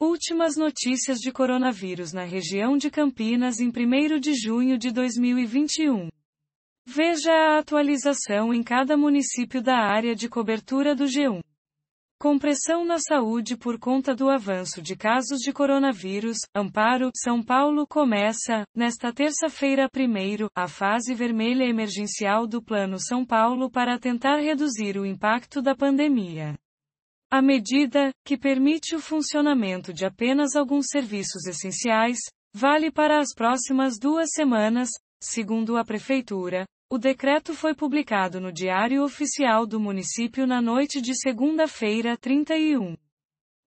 Últimas notícias de coronavírus na região de Campinas em 1 de junho de 2021. Veja a atualização em cada município da área de cobertura do G1. Compressão na saúde por conta do avanço de casos de coronavírus, Amparo, São Paulo começa, nesta terça-feira 1, a fase vermelha emergencial do Plano São Paulo para tentar reduzir o impacto da pandemia. A medida que permite o funcionamento de apenas alguns serviços essenciais, vale para as próximas duas semanas, segundo a Prefeitura. O decreto foi publicado no Diário Oficial do Município na noite de segunda-feira, 31.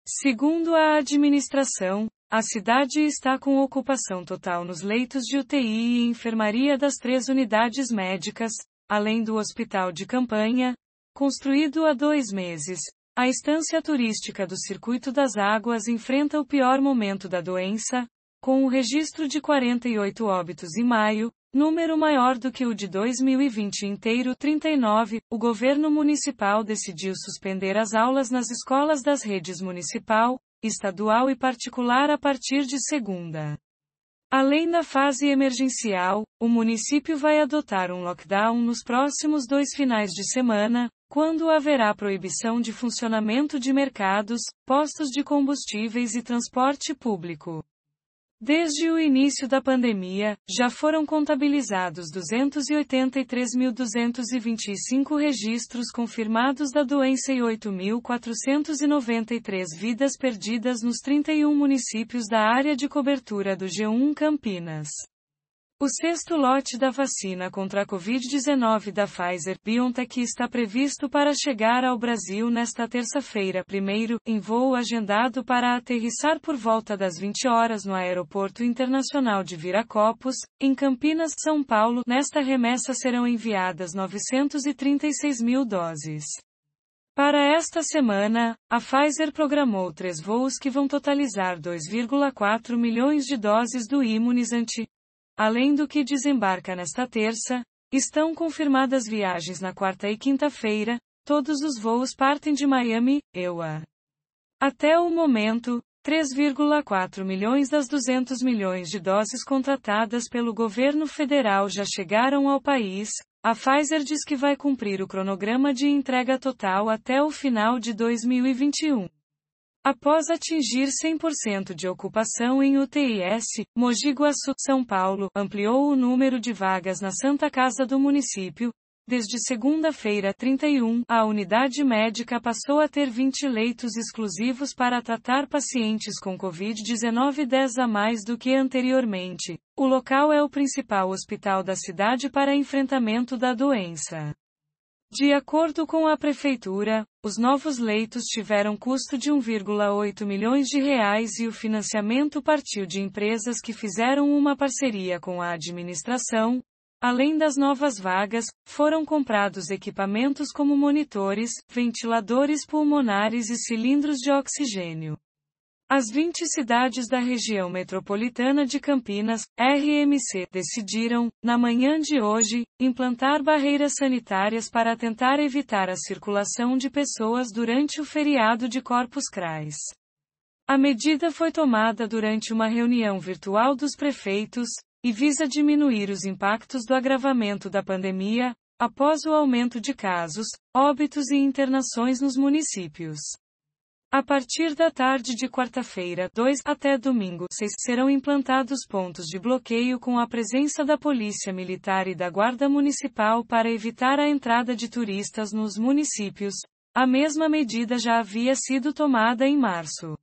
Segundo a administração, a cidade está com ocupação total nos leitos de UTI e enfermaria das três unidades médicas, além do hospital de campanha, construído há dois meses, a estância turística do Circuito das Águas enfrenta o pior momento da doença, com um registro de 48 óbitos em maio, número maior do que o de 2020 inteiro 39, o governo municipal decidiu suspender as aulas nas escolas das redes municipal, estadual e particular a partir de segunda. Além da fase emergencial, o município vai adotar um lockdown nos próximos dois finais de semana, quando haverá proibição de funcionamento de mercados, postos de combustíveis e transporte público? Desde o início da pandemia, já foram contabilizados 283.225 registros confirmados da doença e 8.493 vidas perdidas nos 31 municípios da área de cobertura do G1 Campinas. O sexto lote da vacina contra a Covid-19 da Pfizer-BioNTech está previsto para chegar ao Brasil nesta terça-feira, primeiro, em voo agendado para aterrissar por volta das 20 horas no Aeroporto Internacional de Viracopos, em Campinas, São Paulo. Nesta remessa serão enviadas 936 mil doses. Para esta semana, a Pfizer programou três voos que vão totalizar 2,4 milhões de doses do imunizante, Além do que desembarca nesta terça, estão confirmadas viagens na quarta e quinta-feira, todos os voos partem de Miami, EUA. Até o momento, 3,4 milhões das 200 milhões de doses contratadas pelo governo federal já chegaram ao país. A Pfizer diz que vai cumprir o cronograma de entrega total até o final de 2021. Após atingir 100% de ocupação em UTIS, Mogi Guaçu, São Paulo, ampliou o número de vagas na Santa Casa do município. Desde segunda-feira 31, a unidade médica passou a ter 20 leitos exclusivos para tratar pacientes com Covid-19 10 a mais do que anteriormente. O local é o principal hospital da cidade para enfrentamento da doença. De acordo com a prefeitura, os novos leitos tiveram custo de 1,8 milhões de reais e o financiamento partiu de empresas que fizeram uma parceria com a administração. Além das novas vagas, foram comprados equipamentos como monitores, ventiladores pulmonares e cilindros de oxigênio. As 20 cidades da região metropolitana de Campinas, RMC, decidiram, na manhã de hoje, implantar barreiras sanitárias para tentar evitar a circulação de pessoas durante o feriado de Corpus Crais. A medida foi tomada durante uma reunião virtual dos prefeitos, e visa diminuir os impactos do agravamento da pandemia, após o aumento de casos, óbitos e internações nos municípios. A partir da tarde de quarta-feira, 2 até domingo, 6, serão implantados pontos de bloqueio com a presença da Polícia Militar e da Guarda Municipal para evitar a entrada de turistas nos municípios. A mesma medida já havia sido tomada em março.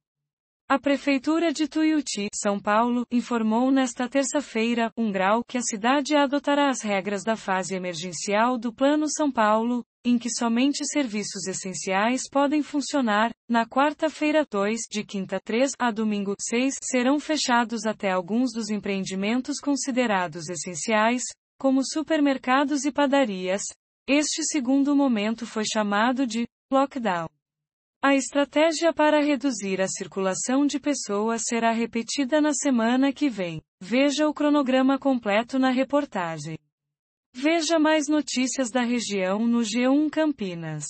A Prefeitura de Tuiuti, São Paulo, informou nesta terça-feira, um grau, que a cidade adotará as regras da fase emergencial do Plano São Paulo, em que somente serviços essenciais podem funcionar, na quarta-feira 2, de quinta 3 a domingo 6, serão fechados até alguns dos empreendimentos considerados essenciais, como supermercados e padarias. Este segundo momento foi chamado de lockdown. A estratégia para reduzir a circulação de pessoas será repetida na semana que vem. Veja o cronograma completo na reportagem. Veja mais notícias da região no G1 Campinas.